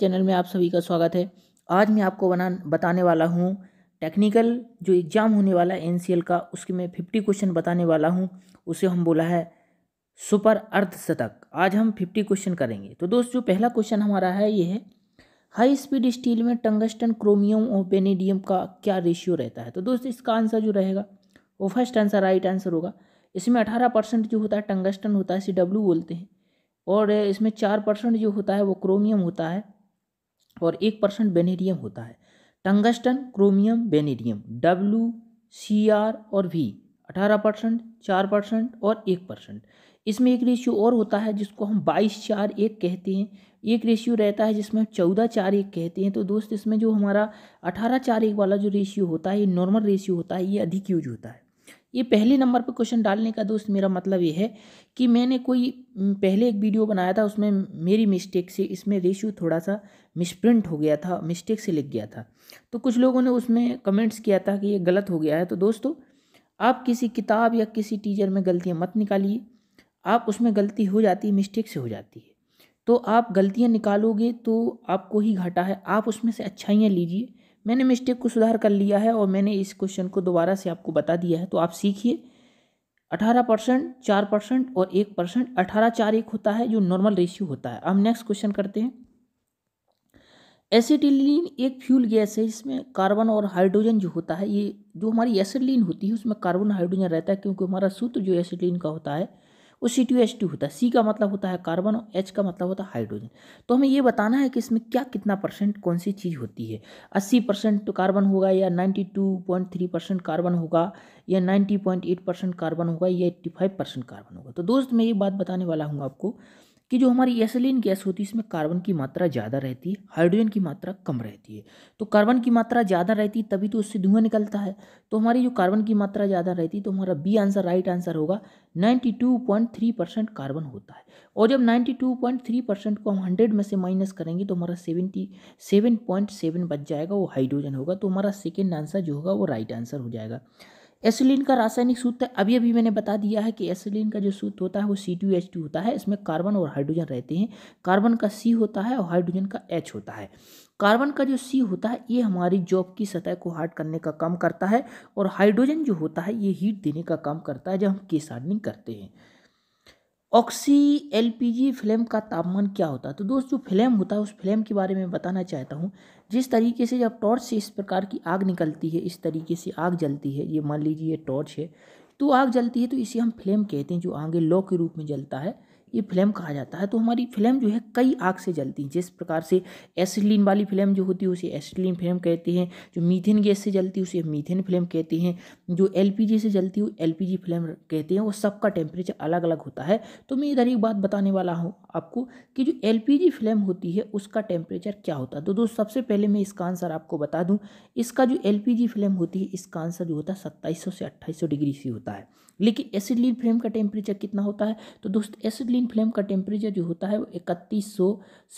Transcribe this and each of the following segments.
channel में आप सभी का स्वागत है आज मैं आपको बना बताने वाला हूँ टेक्निकल जो एग्ज़ाम होने वाला है एन का उसके मैं फिफ्टी क्वेश्चन बताने वाला हूँ उसे हम बोला है सुपर अर्धशतक आज हम फिफ्टी क्वेश्चन करेंगे तो दोस्त जो पहला क्वेश्चन हमारा है ये है हाई स्पीड स्टील में टंगस्टन क्रोमियम और पेनेडियम का क्या रेशियो रहता है तो दोस्त इसका आंसर जो रहेगा वो फर्स्ट आंसर राइट आंसर होगा इसमें अठारह परसेंट जो होता है टंगस्टन होता है सी डब्ल्यू बोलते हैं और इसमें चार परसेंट जो होता है वो क्रोमियम होता है और एक परसेंट बेनेरियम होता है tungsten chromium vanadium W C R और वी अठारह परसेंट चार परसेंट और एक परसेंट इसमें एक रेशियो और होता है जिसको हम बाईस चार एक कहते हैं एक रेशियो रहता है जिसमें चौदह चार एक कहते हैं तो दोस्त इसमें जो हमारा अठारह चार एक वाला जो रेशियो होता है ये नॉर्मल रेशियो होता है ये अधिक यूज होता है ये पहले नंबर पर क्वेश्चन डालने का दोस्त मेरा मतलब ये है कि मैंने कोई पहले एक वीडियो बनाया था उसमें मेरी मिस्टेक से इसमें रेशियो थोड़ा सा मिसप्रिंट हो गया था मिस्टेक से लिख गया था तो कुछ लोगों ने उसमें कमेंट्स किया था कि ये गलत हो गया है तो दोस्तों आप किसी किताब या किसी टीचर में गलतियाँ मत निकालिए आप उसमें गलती हो जाती है मिस्टेक से हो जाती है तो आप गलतियाँ निकालोगे तो आपको ही घाटा है आप उसमें से अच्छाइयाँ लीजिए मैंने मिस्टेक को सुधार कर लिया है और मैंने इस क्वेश्चन को दोबारा से आपको बता दिया है तो आप सीखिए अठारह परसेंट चार परसेंट और एक परसेंट अठारह चार एक होता है जो नॉर्मल रेशियो होता है अब नेक्स्ट क्वेश्चन करते हैं एसिडिलीन एक फ्यूल गैस है इसमें कार्बन और हाइड्रोजन जो होता है ये जो हमारी एसिडलिन होती है उसमें कार्बन हाइड्रोजन रहता है क्योंकि हमारा सूत्र जो एसिडलीन का होता है और सी टू एच टू होता है सी का मतलब होता है कार्बन और एच का मतलब होता है हाइड्रोजन तो हमें ये बताना है कि इसमें क्या कितना परसेंट कौन सी चीज़ होती है अस्सी परसेंट तो कार्बन होगा या ninety two point three percent carbon होगा या ninety point eight percent carbon होगा या एट्टी फाइव परसेंट कार्बन होगा तो दोस्त मैं ये बात बताने वाला हूँ आपको कि जो हमारी एसलिन गैस होती है इसमें कार्बन की मात्रा ज़्यादा रहती है हाइड्रोजन की मात्रा कम रहती है तो कार्बन की मात्रा ज़्यादा रहती है तभी तो उससे धुआं निकलता है तो हमारी जो कार्बन की मात्रा ज़्यादा रहती है तो हमारा बी आंसर राइट आंसर होगा 92.3 परसेंट कार्बन होता है और जब 92.3 परसेंट को हम हंड्रेड में से माइनस करेंगे तो हमारा सेवन बच जाएगा वो हाइड्रोजन होगा तो हमारा सेकेंड आंसर जो होगा वो राइट आंसर हो जाएगा एसिलिन का रासायनिक सूत्र अभी अभी मैंने बता दिया है कि एसिलिन का जो सूत्र होता है वो सी टू एच टू होता है इसमें कार्बन और हाइड्रोजन रहते हैं कार्बन का सी होता है और हाइड्रोजन का एच होता है कार्बन का जो सी होता है ये हमारी जॉब की सतह को हार्ड करने का काम करता है और हाइड्रोजन जो होता है ये हीट देने का काम करता है जब हम केसार्डनिंग करते हैं ऑक्सी एल फ्लेम का तापमान क्या होता है तो दोस्त जो फ्लेम होता है उस फ्लेम के बारे में बताना चाहता हूँ जिस तरीके से जब टॉर्च से इस प्रकार की आग निकलती है इस तरीके से आग जलती है ये मान लीजिए ये टॉर्च है तो आग जलती है तो इसे हम फ्लेम कहते हैं जो आगे लॉ के रूप में जलता है ये फ्लेम कहा जाता है तो हमारी फ्लेम जो है कई आग से जलती है जिस प्रकार से एसिडलिन वाली फ्लेम जो होती है उसे एसिडलिन फ्लेम कहते हैं जो मीथेन गैस से जलती है उसे मीथेन फ्लेम कहते हैं जो एलपीजी से जलती है एलपीजी फ्लेम कहते हैं वो सबका टेम्परेचर अलग अलग होता है तो मैं इधर एक बात बताने वाला हूँ आपको कि जो जी फ्लेम होती है उसका टेम्परेचर क्या होता है तो दोस्त सबसे पहले मैं इसका आंसर आपको बता दूँ इसका जो जी फ्लेम होती है इसका आंसर जो होता है सत्ताईस से अट्ठाईस डिग्री सी होता है लेकिन एसिडलिन फ्लेम का टेम्परेचर कितना होता है तो दोस्त एसिडलिन इन फ्लेम का टेम्परेचर जो होता है वो इकतीस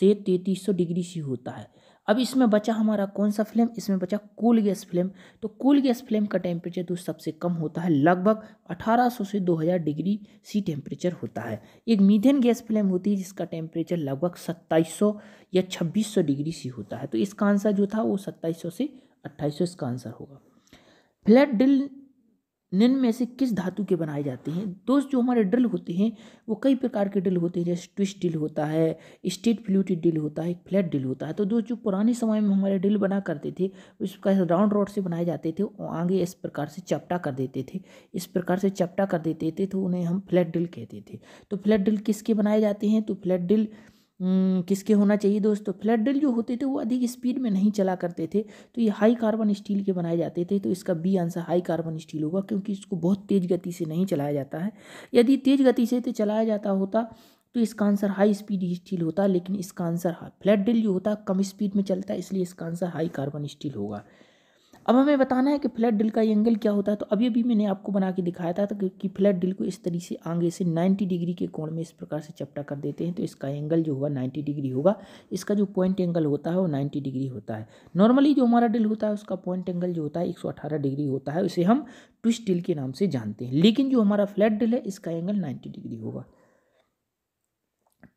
से तैंतीस डिग्री सी होता है अब इसमें बचा हमारा कौन सा फ्लेम इसमें बचा कूल गैस फ्लेम तो कूल गैस फ्लेम का टेम्परेचर तो सबसे कम होता है लगभग 1800 से 2000 डिग्री सी टेम्परेचर होता है एक मीथेन गैस फ्लेम होती है जिसका टेम्परेचर लगभग 2700 या 2600 डिग्री सी होता है तो इसका आंसर जो था वो 2700 से 2800 इसका आंसर होगा फ्लैट डिल निम्न में से किस धातु के बनाए जाते हैं दोस्त जो हमारे ड्रिल होते हैं वो कई प्रकार के ड्रिल होते हैं जैसे ट्विस्ट ड्रिल होता है स्टेट फ्लूटेड ड्रिल होता है फ्लैट ड्रिल होता है तो दोस्त जो पुराने समय में हमारे ड्रिल बना करते थे उसका राउंड रॉड से बनाए जाते थे और आगे इस प्रकार से चपटा कर देते थे इस प्रकार से चपटा कर देते थे तो उन्हें हम फ्लैट ड्रिल कहते थे तो फ्लैट ड्रिल किसके बनाए जाते हैं तो फ्लैट ड्रिल हम्म, किसके होना चाहिए दोस्तों तो फ्लैट ड्रिल जो होते थे वो अधिक स्पीड में नहीं चला करते थे तो ये हाई कार्बन स्टील के बनाए जाते थे तो इसका B answer high carbon steel होगा क्योंकि इसको बहुत तेज़ गति से नहीं चलाया जाता है यदि तेज़ गति से तो चलाया जाता होता तो इसका आंसर हाई स्पीड स्टील होता लेकिन इसका आंसर फ्लैट ड्रिल जो होता कम स्पीड में चलता है इसलिए इसका आंसर हाई कार्बन स्टील होगा अब हमें बताना है कि फ्लैट डिल का एंगल क्या होता है तो अभी अभी मैंने आपको बना के दिखाया था कि फ्लैट डिल को इस तरीके से आगे से 90 डिग्री के कोण में इस प्रकार से चपटा कर देते हैं तो इसका एंगल जो होगा 90 डिग्री होगा इसका जो पॉइंट एंगल होता है वो 90 डिग्री होता है नॉर्मली जो हमारा डिल होता है उसका पॉइंट एंगल जो होता है एक डिग्री होता है उसे हम ट्विस्ट डिल के नाम से जानते हैं लेकिन जो हमारा फ्लैट डिल है इसका एंगल नाइन्टी डिग्री होगा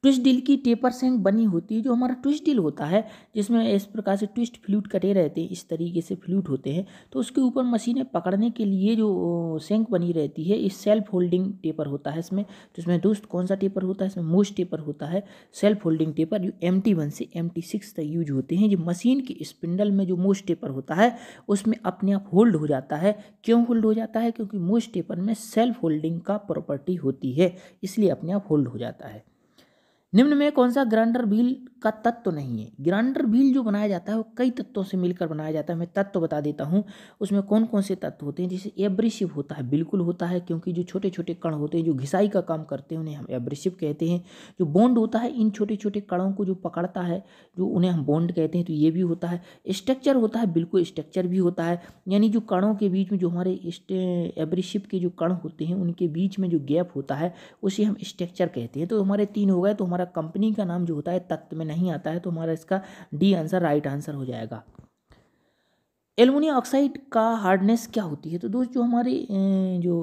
ट्विस्ट डील की टेपर सेंग बनी होती है जो हमारा ट्विस्ट डील होता है जिसमें इस प्रकार से ट्विस्ट फ्लूट कटे रहते हैं इस तरीके से फ्लूट होते हैं तो उसके ऊपर मशीनें पकड़ने के लिए जो सेंक बनी रहती है इस सेल्फ होल्डिंग टेपर होता है इसमें तो इसमें दोस्त कौन सा टेपर होता है इसमें मोस्ट टेपर होता है सेल्फ होल्डिंग टेपर जो एम टी वन से एम टी सिक्स तक यूज होते हैं जो मशीन के स्पिंडल में जो मोस्ट टेपर होता है उसमें अपने आप होल्ड हो जाता है क्यों होल्ड हो जाता है क्योंकि मोस्ट टेपर में सेल्फ होल्डिंग का प्रॉपर्टी होती है इसलिए अपने आप होल्ड हो जाता है निम्न में कौन सा ग्रांडर भील का तत्व तो नहीं है ग्रांडर भील जो बनाया जाता है वो कई तत्वों से मिलकर बनाया जाता है मैं तत्व तो बता देता हूँ उसमें कौन कौन से तत्व होते हैं जैसे एब्रेसिव होता है बिल्कुल होता है क्योंकि जो छोटे छोटे कण होते हैं जो घिसाई का काम करते हैं उन्हें हम एब्रेसिव कहते हैं जो बॉन्ड होता है इन छोटे छोटे कणों को जो पकड़ता है जो उन्हें हम बॉन्ड कहते हैं तो ये भी होता है स्ट्रक्चर होता है बिल्कुल स्ट्रक्चर भी होता है यानी जो कणों के बीच में जो हमारे एब्रेसिव के जो कण होते हैं उनके बीच में जो गैप होता है उसे हम स्ट्रक्चर कहते हैं तो हमारे तीन हो गए तो हमारा हमारा कंपनी का नाम जो होता है तत्व में नहीं आता है तो हमारा इसका डी आंसर राइट आंसर हो जाएगा एलुमिनियम ऑक्साइड का हार्डनेस क्या होती है तो दोस्त जो हमारी जो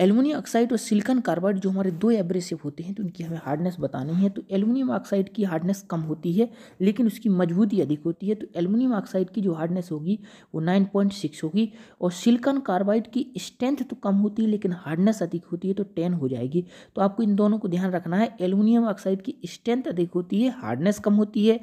एलुमिनियम ऑक्साइड और सिलिकॉन कार्बाइड जो हमारे दो एब्रेसिव होते हैं तो उनकी हमें हार्डनेस बतानी है तो एलुमिनियम ऑक्साइड की हार्डनेस कम होती है लेकिन उसकी मजबूती अधिक होती है तो एलुमिनियम ऑक्साइड की जो हार्डनेस होगी वो नाइन पॉइंट सिक्स होगी और सिलिकॉन कार्बाइड की स्ट्रेंथ तो कम होती है लेकिन हार्डनेस अधिक होती है तो टेन हो जाएगी तो आपको इन दोनों को ध्यान रखना है एलुमिनियम ऑक्साइड की स्ट्रेंथ अधिक होती है हार्डनेस कम होती है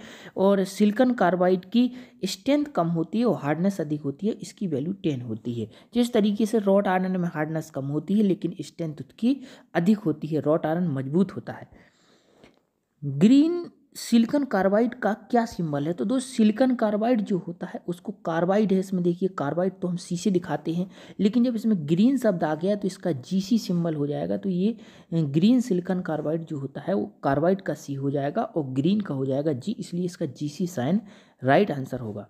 और सिलिकॉन कार्बाइड की स्ट्रेंथ कम होती है और हार्डनेस अधिक होती है इसकी वैल्यू टेन होती है जिस तरीके से रॉड आयरन में हार्डनेस कम होती है है लेकिन स्ट्रेंथ उसकी अधिक होती है रॉट आयरन मजबूत होता है ग्रीन सिलिकन कार्बाइड का क्या सिंबल है तो दोस्त सिलिकन कार्बाइड जो होता है उसको कार्बाइड है इसमें देखिए कार्बाइड तो हम सी से दिखाते हैं लेकिन जब इसमें ग्रीन शब्द आ गया तो इसका जी सी सिंबल हो जाएगा तो ये ग्रीन सिलिकन कार्बाइड जो होता है वो कार्बाइड का सी हो जाएगा और ग्रीन का हो जाएगा जी इसलिए इसका G C sign right answer होगा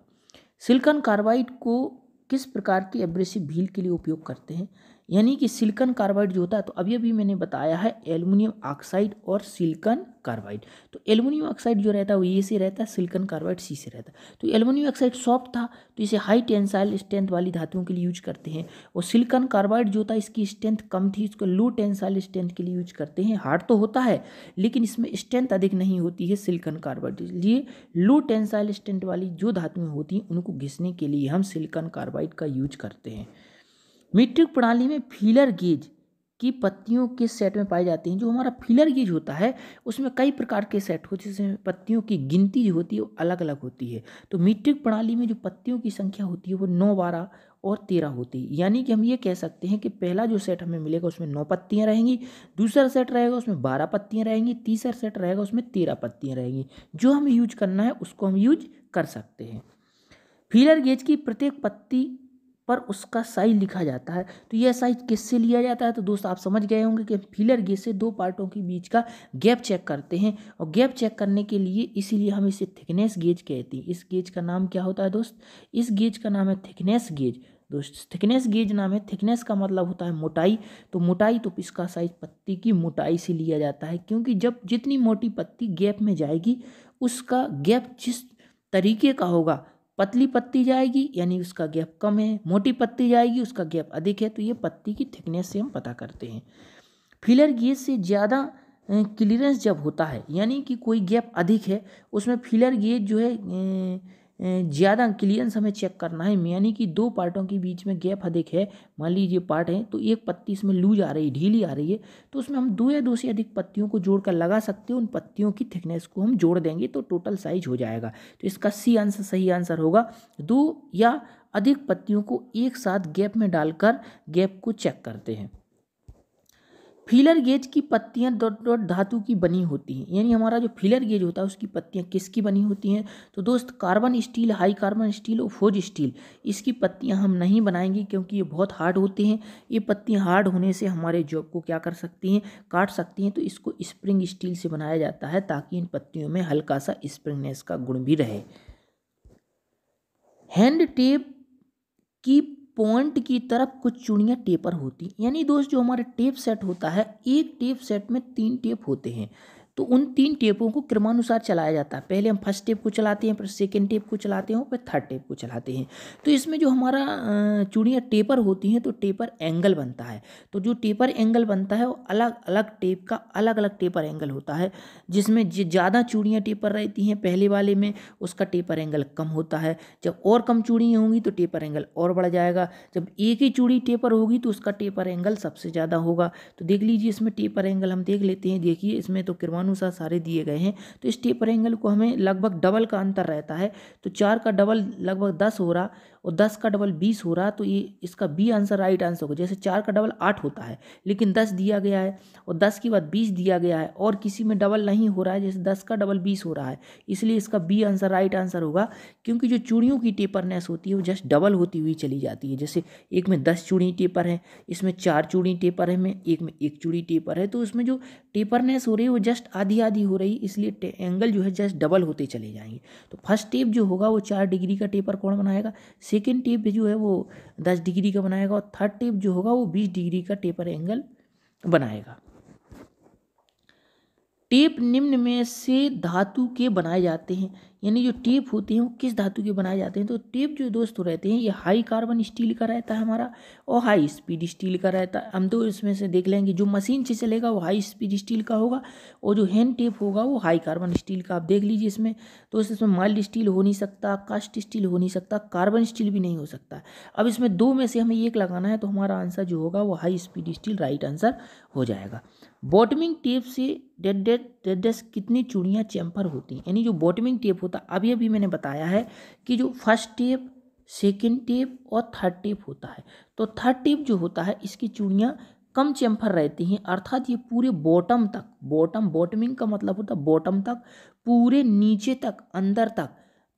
सिलिकन कार्बाइड को किस प्रकार की एब्रेसिव भील के लिए उपयोग करते हैं यानी कि सिलिकन कार्बाइड जो होता है तो अभी अभी मैंने बताया है एल्युमिनियम ऑक्साइड और सिलिकन कार्बाइड तो एल्युमिनियम ऑक्साइड जो रहता है वो ये से रहता है सिलिकन कार्बाइड सी से रहता है तो एल्युमिनियम ऑक्साइड सॉफ्ट था तो इसे हाई टेंसाइल स्ट्रेंथ वाली धातुओं के लिए यूज करते हैं और सिलिकन कार्बाइड जो था इसकी स्ट्रेंथ कम थी इसको लो टेंसाइल स्ट्रेंथ के लिए यूज करते हैं हार्ड तो होता है लेकिन इसमें स्ट्रेंथ अधिक नहीं होती है सिलिकन कार्बाइड इसलिए लो टेंसाइल स्ट्रेंथ वाली जो धातुएँ होती हैं उनको घिसने के लिए हम सिलिकन कार्बाइड का यूज करते हैं मीट्रिक प्रणाली में फीलर गेज की पत्तियों के सेट में पाए जाते हैं जो हमारा फीलर गेज होता है उसमें कई प्रकार के सेट होते हैं जिसमें पत्तियों की गिनती जो होती है वो अलग अलग होती है तो मीट्रिक प्रणाली में जो पत्तियों की संख्या होती है वो नौ बारह और तेरह होती है यानी कि हम ये कह सकते हैं कि पहला जो सेट हमें मिलेगा उसमें नौ पत्तियाँ रहेंगी दूसरा सेट रहेगा उसमें बारह पत्तियाँ रहेंगी तीसरा सेट रहेगा उसमें तेरह पत्तियाँ रहेंगी जो हमें यूज करना है उसको हम यूज कर सकते हैं फीलर गेज की प्रत्येक पत्ती पर उसका साइज लिखा जाता है तो यह साइज किससे लिया जाता है तो दोस्त आप समझ गए होंगे कि फिलर गेज से दो पार्टों के बीच का गैप चेक करते हैं और गैप चेक करने के लिए इसीलिए हम इसे थिकनेस गेज कहते हैं इस गेज का नाम क्या होता है दोस्त इस गेज का नाम है थिकनेस गेज दोस्त थिकनेस गेज नाम है थिकनेस का मतलब होता है मोटाई तो मोटाई तो इसका साइज पत्ती की मोटाई से लिया जाता है क्योंकि जब जितनी मोटी पत्ती गैप में जाएगी उसका गैप जिस तरीके का होगा पतली पत्ती जाएगी यानी उसका गैप कम है मोटी पत्ती जाएगी उसका गैप अधिक है तो ये पत्ती की थिकनेस से हम पता करते हैं फिलर गेज से ज़्यादा क्लियरेंस जब होता है यानी कि कोई गैप अधिक है उसमें फिलर गेज जो है ज़्यादा क्लियरेंस हमें चेक करना है यानी कि दो पार्टों के बीच में गैप अधिक है मान लीजिए पार्ट है तो एक पत्ती इसमें लूज आ रही है ढीली आ रही है तो उसमें हम दो या दो से अधिक पत्तियों को जोड़कर लगा सकते हैं उन पत्तियों की थिकनेस को हम जोड़ देंगे तो टोटल साइज हो जाएगा तो इसका सी आंसर सही आंसर होगा दो या अधिक पत्तियों को एक साथ गैप में डालकर गैप को चेक करते हैं फीलर गेज की पत्तियाँ डॉट डॉट धातु की बनी होती हैं यानी हमारा जो फीलर गेज होता है उसकी पत्तियाँ किसकी बनी होती हैं तो दोस्त carbon steel high carbon steel और फोज स्टील इसकी पत्तियाँ हम नहीं बनाएंगे क्योंकि ये बहुत हार्ड होते हैं ये पत्तियाँ हार्ड होने से हमारे जॉब को क्या कर सकती हैं काट सकती हैं तो इसको स्प्रिंग स्टील से बनाया जाता है ताकि इन पत्तियों में हल्का सा स्प्रिंगनेस का गुण भी रहे हैंड टेप की पॉइंट की तरफ कुछ चूड़ियाँ टेपर होती यानी दोस्त जो हमारे टेप सेट होता है एक टेप सेट में तीन टेप होते हैं तो उन तीन टेपों को क्रमानुसार चलाया जाता है पहले हम फर्स्ट टेप को चलाते हैं फिर सेकेंड टेप को चलाते हैं फिर थर्ड टेप को चलाते हैं तो इसमें जो हमारा चूड़ियाँ टेपर होती हैं तो टेपर एंगल बनता है तो जो टेपर एंगल बनता है वो अलग अलग टेप का अलग अलग टेपर एंगल होता है जिसमें ज़्यादा चूड़ियाँ टेपर रहती हैं पहले वाले में उसका टेपर एंगल कम होता है जब और कम चूड़ियाँ होंगी तो टेपर एंगल और बढ़ जाएगा जब एक ही चूड़ी टेपर होगी तो उसका टेपर एंगल सबसे ज़्यादा होगा तो देख लीजिए इसमें टेपर एंगल हम देख लेते हैं देखिए इसमें तो किरवान क्रमानुसार सारे दिए गए हैं तो इस टेपर एंगल को हमें लगभग डबल का अंतर रहता है तो चार का डबल लगभग दस हो रहा और दस का डबल बीस हो रहा तो ये इसका बी आंसर राइट आंसर होगा जैसे चार का डबल आठ होता है लेकिन दस दिया गया है और दस के बाद बीस दिया गया है और किसी में डबल नहीं हो रहा है जैसे दस का डबल बीस हो रहा है इसलिए इसका बी आंसर राइट आंसर होगा क्योंकि जो चूड़ियों की टेपरनेस होती है वो जस्ट डबल होती हुई चली जाती है जैसे एक में दस चूड़ी टेपर है इसमें चार चूड़ी टेपर है में एक में एक चूड़ी टेपर है तो उसमें जो टेपरनेस हो रही है वो जस्ट आधी आधी हो रही इसलिए एंगल जो है जस्ट डबल होते चले जाएंगे तो फर्स्ट टेप जो होगा वो चार डिग्री का टेपर कौन बनाएगा सेकेंड टेप जो है वो दस डिग्री का बनाएगा और थर्ड टेप जो होगा वो बीस डिग्री का टेपर एंगल बनाएगा टेप निम्न में से धातु के बनाए जाते हैं यानी जो टेप होते हैं वो किस धातु के बनाए जाते हैं तो टेप जो दोस्तों रहते हैं ये हाई कार्बन स्टील का रहता है हमारा और हाई स्पीड स्टील का रहता है हम तो इसमें से देख लेंगे जो मशीन से चलेगा वो हाई स्पीड स्टील का होगा और जो हैंड टेप होगा वो हाई कार्बन स्टील का आप देख लीजिए इसमें तो इसमें माइल्ड स्टील हो नहीं सकता कास्ट स्टील हो नहीं सकता कार्बन स्टील भी नहीं हो सकता अब इसमें दो में से हमें एक लगाना है तो हमारा आंसर जो होगा वो high speed steel right answer हो जाएगा बॉटमिंग टेप से डेड डेड टेडस कितनी चूड़ियाँ चैम्पर होती हैं यानी जो बॉटमिंग टेप होता है अभी अभी मैंने बताया है कि जो फर्स्ट टेप सेकेंड टेप और थर्ड टेप होता है तो थर्ड टेप जो होता है इसकी चूड़ियाँ कम चैम्फर रहती हैं अर्थात ये पूरे बॉटम तक बॉटम बॉटमिंग का मतलब होता है बॉटम तक पूरे नीचे तक अंदर तक